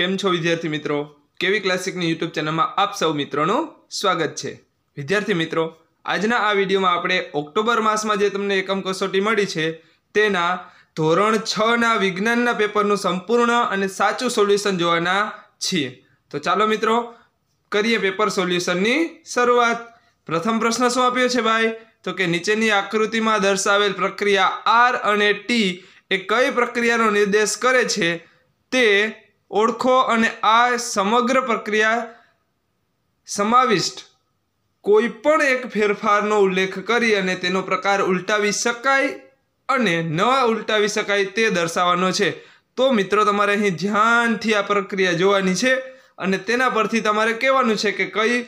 કેમ છો વિદ્યાર્થી મિત્રો કેવી ક્લાસિકની યુટ્યુબ ચેનલમાં આપ સૌ મિત્રોનું સ્વાગત છે વિદ્યાર્થી મિત્રો આજના આ વિડીયોમાં આપણે ઓક્ટોબર માસમાં જે તમને એકમ કસોટી મળી છે તેના ધોરણ છના વિજ્ઞાનના પેપરનું સંપૂર્ણ અને સાચું સોલ્યુશન જોવાના છીએ તો ચાલો મિત્રો કરીએ પેપર સોલ્યુશનની શરૂઆત પ્રથમ પ્રશ્ન શું આપ્યો છે ભાઈ તો કે નીચેની આકૃતિમાં દર્શાવેલ પ્રક્રિયા આર અને ટી એ કઈ પ્રક્રિયાનો નિર્દેશ કરે છે તે ઓળખો અને આ સમગ્ર પ્રક્રિયા સમાવિષ્ટ કોઈ પણ એક ફેરફારનો ઉલ્લેખ કરી અને તેનો પ્રકાર ઉલટાવી શકાય અને ન ઉલટાવી શકાય તે દર્શાવવાનો છે તો મિત્રો તમારે અહીં ધ્યાનથી આ પ્રક્રિયા જોવાની છે અને તેના પરથી તમારે કહેવાનું છે કે કઈ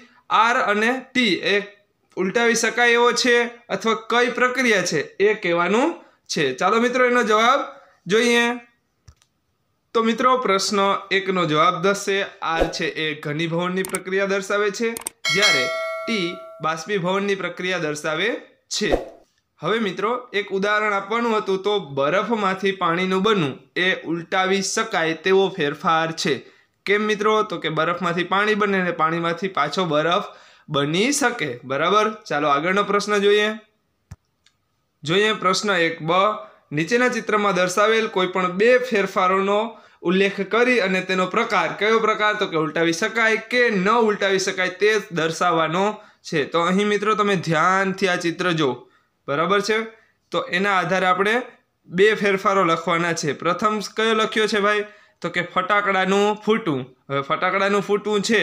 આર અને ટી એ ઉલટાવી શકાય એવો છે અથવા કઈ પ્રક્રિયા છે એ કહેવાનું છે ચાલો મિત્રો એનો જવાબ જોઈએ તો મિત્રો પ્રશ્ન એકનો જવાબ દસશે આર છે એ ઘનીભવનની પ્રક્રિયા દર્શાવે છે જ્યારે ટી બાષ્પીભવનની પ્રક્રિયા દર્શાવે છે હવે મિત્રો એક ઉદાહરણ આપવાનું હતું તો બરફમાંથી પાણીનું બનવું એ ઉલટાવી શકાય તેવો ફેરફાર છે કેમ મિત્રો તો કે બરફમાંથી પાણી બને અને પાણીમાંથી પાછો બરફ બની શકે બરાબર ચાલો આગળનો પ્રશ્ન જોઈએ જોઈએ પ્રશ્ન એક બ નીચેના ચિત્રમાં દર્શાવેલ કોઈપણ બે ફેરફારોનો ઉલ્લેખ કરી અને તેનો પ્રકાર કયો પ્રકાર તો કે ઉલટાવી શકાય કે ન ઉલટાવી શકાય તે દર્શાવવાનો છે તો અહીં મિત્રો તમે ધ્યાનથી આ ચિત્ર જો બરાબર છે તો એના આધારે આપણે બે ફેરફારો લખવાના છે પ્રથમ કયો લખ્યો છે ભાઈ તો કે ફટાકડાનું ફૂટવું હવે ફટાકડાનું ફૂટવું છે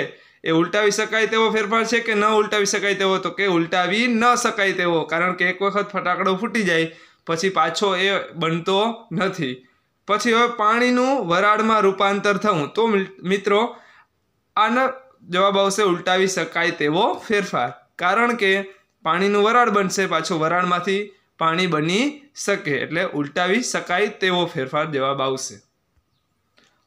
એ ઉલટાવી શકાય તેવો ફેરફાર છે કે ન ઉલટાવી શકાય તેવો તો કે ઉલટાવી ન શકાય તેવો કારણ કે એક વખત ફટાકડો ફૂટી જાય પછી પાછો એ બનતો નથી પછી હવે પાણીનું વરાળમાં રૂપાંતર થવું તો મિત્રો આનો જવાબ આવશે ઉલટાવી શકાય તેવો ફેરફાર કારણ કે પાણીનું વરાળ બનશે પાછું વરાળમાંથી પાણી બની શકે એટલે ઉલટાવી શકાય તેવો ફેરફાર જવાબ આવશે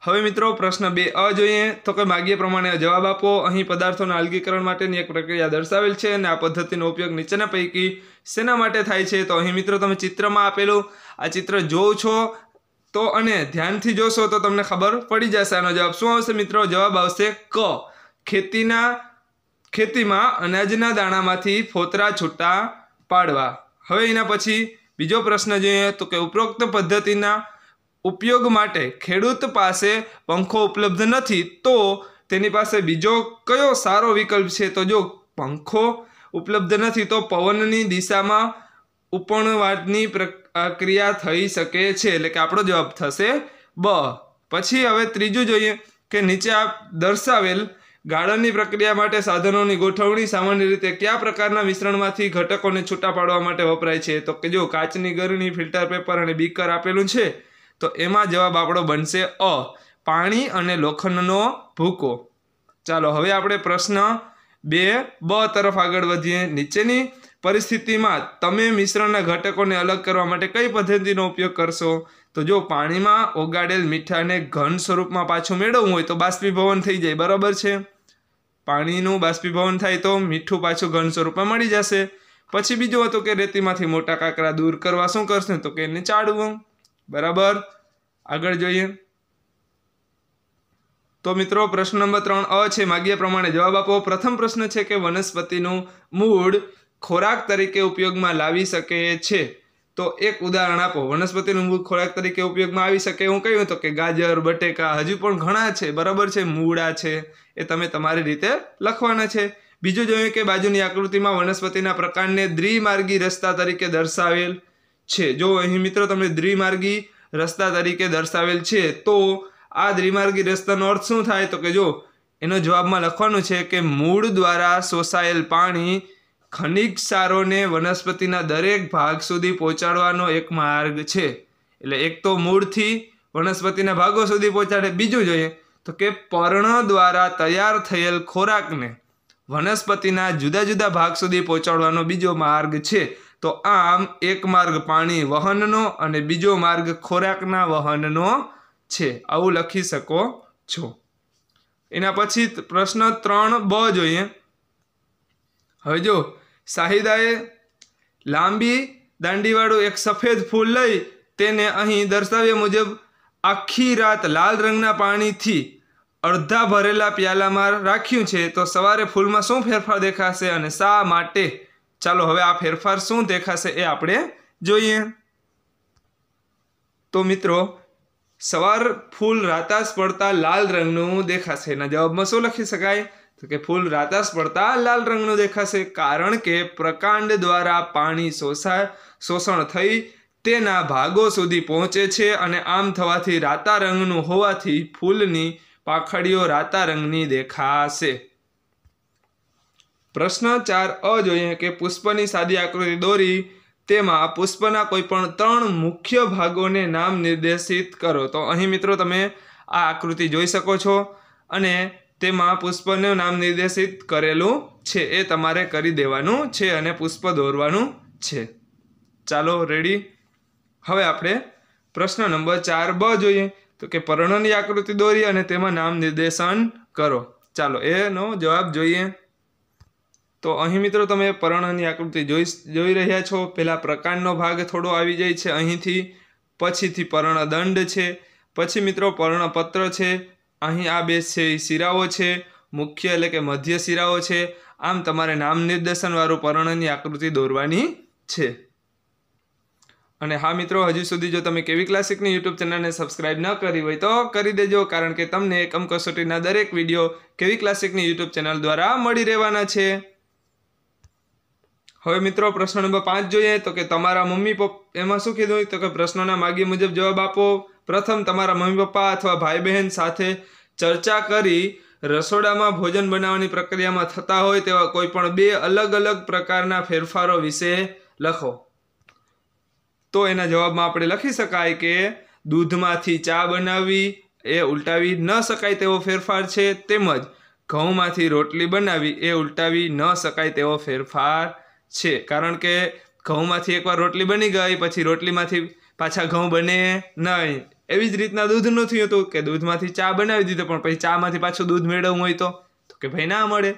હવે મિત્રો પ્રશ્ન બે અ જોઈએ તો કે માગ્ય પ્રમાણે જવાબ આપો અહીં પદાર્થોના અલગીકરણ માટેની એક પ્રક્રિયા દર્શાવેલ છે અને આ પદ્ધતિનો ઉપયોગ નીચેના પૈકી શેના માટે થાય છે તો અહીં મિત્રો તમે ચિત્રમાં આપેલું આ ચિત્ર જોવ છો તો અને ધ્યાનથી જોશો તો તમને ખબર પડી જશે આનો જવાબ શું આવશે મિત્રો જવાબ આવશે ક ખેતીના ખેતીમાં અનાજના દાણામાંથી ફોતરા છૂટા પાડવા હવે એના પછી બીજો પ્રશ્ન જોઈએ તો કે ઉપરોક્ત પદ્ધતિના ઉપયોગ માટે ખેડૂત પાસે પંખો ઉપલબ્ધ નથી તો તેની પાસે બીજો કયો સારો વિકલ્પ છે તો જો પંખો ઉપલબ્ધ નથી તો પવનની દિશામાં ઉપણવાદની પ્રક્રિયા થઈ શકે છે એટલે કે આપણો જવાબ થશે બ પછી હવે ત્રીજું જોઈએ કે નીચે આપ દર્શાવેલ ગાળણની પ્રક્રિયા માટે સાધનોની ગોઠવણી સામાન્ય રીતે કયા પ્રકારના મિશ્રણમાંથી ઘટકોને છૂટા પાડવા માટે વપરાય છે તો કે જો કાચની ગરણી ફિલ્ટર પેપર અને બીકર આપેલું છે તો એમાં જવાબ આપણો બનશે અ પાણી અને લોખંડનો ભૂકો ચાલો હવે આપણે પ્રશ્ન બે બ તરફ આગળ વધીએ નીચેની પરિસ્થિતિમાં તમે મિશ્રણના ઘટકોને અલગ કરવા માટે કઈ પદ્ધતિનો ઉપયોગ કરશો તો જો પાણીમાં ઓગાડેલ મીઠાને ઘન સ્વરૂપમાં પાછું મેળવવું હોય તો બાષ્પીભવન થઈ જાય બરાબર છે પાણીનું બાષ્પીભવન થાય તો મીઠું પાછું ઘન સ્વરૂપમાં મળી જશે પછી બીજું હતું કે રેતીમાંથી મોટા કાંકરા દૂર કરવા શું કરશે તો કે એને ચાળવું બરાબર આગળ જોઈએ તો મિત્રો પ્રશ્ન નંબર ત્રણ અ છે માગ્યા પ્રમાણે જવાબ આપો પ્રથમ પ્રશ્ન છે કે વનસ્પતિનું મૂળ ખોરાક તરીકે ઉપયોગમાં લાવી શકે છે તો એક ઉદાહરણ આપો વનસ્પતિનું મૂળ ખોરાક તરીકે ઉપયોગમાં આવી શકે હું કહ્યું તો કે ગાજર બટેકા હજુ પણ ઘણા છે બરાબર છે મૂળા છે એ તમે તમારી રીતે લખવાના છે બીજું જોયું કે બાજુની આકૃતિમાં વનસ્પતિના પ્રકારને દ્વિમાર્ગી રસ્તા તરીકે દર્શાવેલ છે જો અહીં મિત્રો તમને દ્વિમાર્ગી રસ્તા તરીકે દર્શાવેલ છે તો આ દ્વિમાર્ગી રસ્તાનો અર્થ શું થાય તો કે જો એનો જવાબમાં લખવાનું છે કે મૂળ દ્વારા શોષાયેલ પાણી ખનિજ સારોને વનસ્પતિના દરેક ભાગ સુધી પહોંચાડવાનો એક માર્ગ છે એટલે એક તો મૂળથી વનસ્પતિના ભાગો સુધી પહોંચાડે બીજું જોઈએ તો કે પર્ણ દ્વારા તૈયાર થયેલ ખોરાકને વનસ્પતિના જુદા જુદા ભાગ સુધી પહોંચાડવાનો બીજો માર્ગ છે તો આમ એક માર્ગ પાણી વહનનો અને બીજો માર્ગ ખોરાકના વહનનો છે આવું લખી શકો છો એના પછી પ્રશ્ન ત્રણ બ જોઈએ હવે જો સાહિદાએ લાંબી દાંડીવાળું એક સફેદ ફૂલ લઈ તેને અહીં દર્શાવ્યા મુજબ આખી રાત લાલ રંગના પાણીથી અડધા ભરેલા પ્યાલામાં રાખ્યું છે તો સવારે ફૂલમાં શું ફેરફાર દેખાશે અને શા માટે ચાલો હવે આ ફેરફાર શું દેખાશે એ આપણે જોઈએ તો મિત્રો સવાર ફૂલ રાતાશ પડતા લાલ રંગનું દેખાશે એના જવાબમાં શું લખી શકાય તો કે ફૂલ રાતાશ પડતા લાલ રંગનું દેખાશે કારણ કે પ્રકાંડ દ્વારા પાણી શોષાય શોષણ થઈ તેના ભાગો સુધી પહોંચે છે અને આમ થવાથી રાતા રંગનું હોવાથી ફૂલની પાંખડીઓ રાતા રંગની દેખાશે પ્રશ્ન ચાર અ જોઈએ કે પુષ્પની સાદી આકૃતિ દોરી તેમાં પુષ્પના કોઈ પણ ત્રણ મુખ્ય ભાગોને નામ નિર્દેશિત કરો તો અહીં મિત્રો તમે આ આકૃતિ જોઈ શકો છો અને તેમાં પુષ્પનું નામ નિર્દેશિત કરેલું છે એ તમારે કરી દેવાનું છે અને પુષ્પ દોરવાનું છે ચાલો રેડી હવે આપણે પ્રશ્ન નંબર ચાર બ જોઈએ તો કે પર્ણની આકૃતિ દોરી અને તેમાં નામ નિર્દેશન કરો ચાલો એનો જવાબ જોઈએ તો અહીં મિત્રો તમે પર્ણની આકૃતિ જોઈ જોઈ રહ્યા છો પહેલાં પ્રકાંડનો ભાગ થોડો આવી જાય છે અહીંથી પછીથી પર્ણદંડ છે પછી મિત્રો પર્ણપત્ર છે અહીં આ બે છે શિરાઓ છે મુખ્ય એટલે કે મધ્ય શિરાઓ છે આમ તમારે નામ નિર્દેશનવાળું પર્ણની આકૃતિ દોરવાની છે અને હા મિત્રો હજુ સુધી જો તમે કેવી ક્લાસિકની યુટ્યુબ ચેનલને સબસ્ક્રાઈબ ન કરી હોય તો કરી દેજો કારણ કે તમને એકમ કસોટીના દરેક વિડીયો કેવી ક્લાસિકની યુટ્યુબ ચેનલ દ્વારા મળી રહેવાના છે હવે મિત્રો પ્રશ્ન નંબર પાંચ જોઈએ તો કે તમારા મમ્મી પપ્પા એમાં શું કીધું તો કે પ્રશ્નોના માગી મુજબ જવાબ આપો પ્રથમ તમારા મમ્મી પપ્પા અથવા ભાઈ બહેન સાથે ચર્ચા કરી રસોડામાં ભોજન બનાવવાની પ્રક્રિયામાં થતા હોય તેવા કોઈ પણ બે અલગ અલગ પ્રકારના ફેરફારો વિશે લખો તો એના જવાબમાં આપણે લખી શકાય કે દૂધમાંથી ચા બનાવવી એ ઉલટાવી ન શકાય તેવો ફેરફાર છે તેમજ ઘઉંમાંથી રોટલી બનાવી એ ઉલટાવી ન શકાય તેવો ફેરફાર છે કારણ કે ઘઉંમાંથી એકવાર રોટલી બની ગઈ પછી રોટલીમાંથી પાછા ઘઉં બને નહીં એવી જ રીતના દૂધ નથી હોતું કે દૂધમાંથી ચા બનાવી દીધો પણ પછી ચામાંથી પાછું દૂધ મેળવવું હોય તો તો કે ભાઈ ના મળે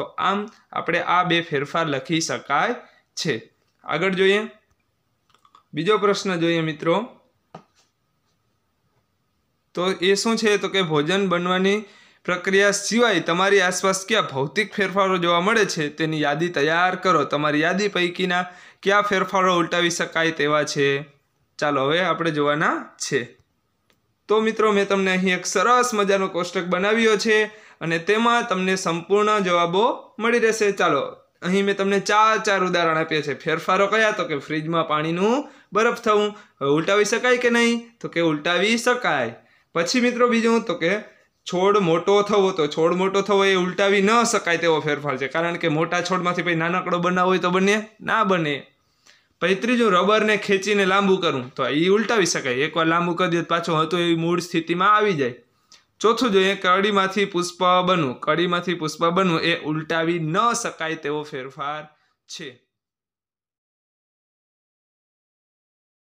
તો આમ આપણે આ બે ફેરફાર લખી શકાય છે આગળ જોઈએ બીજો પ્રશ્ન જોઈએ મિત્રો તો એ શું છે તો કે ભોજન બનવાની પ્રક્રિયા સિવાય તમારી આસપાસ કયા ભૌતિક ફેરફારો જોવા મળે છે તેની યાદી તૈયાર કરો તમારી યાદી પૈકીના કયા ફેરફારો ઉલટાવી શકાય તેવા છે ચાલો હવે આપણે જોવાના છે તો મિત્રો મેં તમને અહીં એક સરસ મજાનો કોષ્ટક બનાવ્યો છે અને તેમાં તમને સંપૂર્ણ જવાબો મળી રહેશે ચાલો અહીં મેં તમને ચાર ચાર ઉદાહરણ આપ્યા છે ફેરફારો કયા તો કે ફ્રીજમાં પાણીનું બરફ થવું ઉલટાવી શકાય કે નહીં તો કે ઉલટાવી શકાય પછી મિત્રો બીજું તો કે છોડ મોટો થવો તો છોડ મોટો થવો એ ઉલટાવી ન શકાય તેવો ફેરફાર છે કારણ કે મોટા છોડમાંથી પછી નાનકડો બનાવવો હોય તો બને ના બને પછી ત્રીજું રબરને ખેંચીને લાંબુ કરવું તો એ ઉલટાવી શકાય એકવાર લાંબુ કરી દે પાછું હતું એવી મૂળ સ્થિતિમાં આવી જાય ચોથું જોઈએ કડીમાંથી પુષ્પ બનવું કડીમાંથી પુષ્પ બનવું એ ઉલટાવી ન શકાય તેવો ફેરફાર છે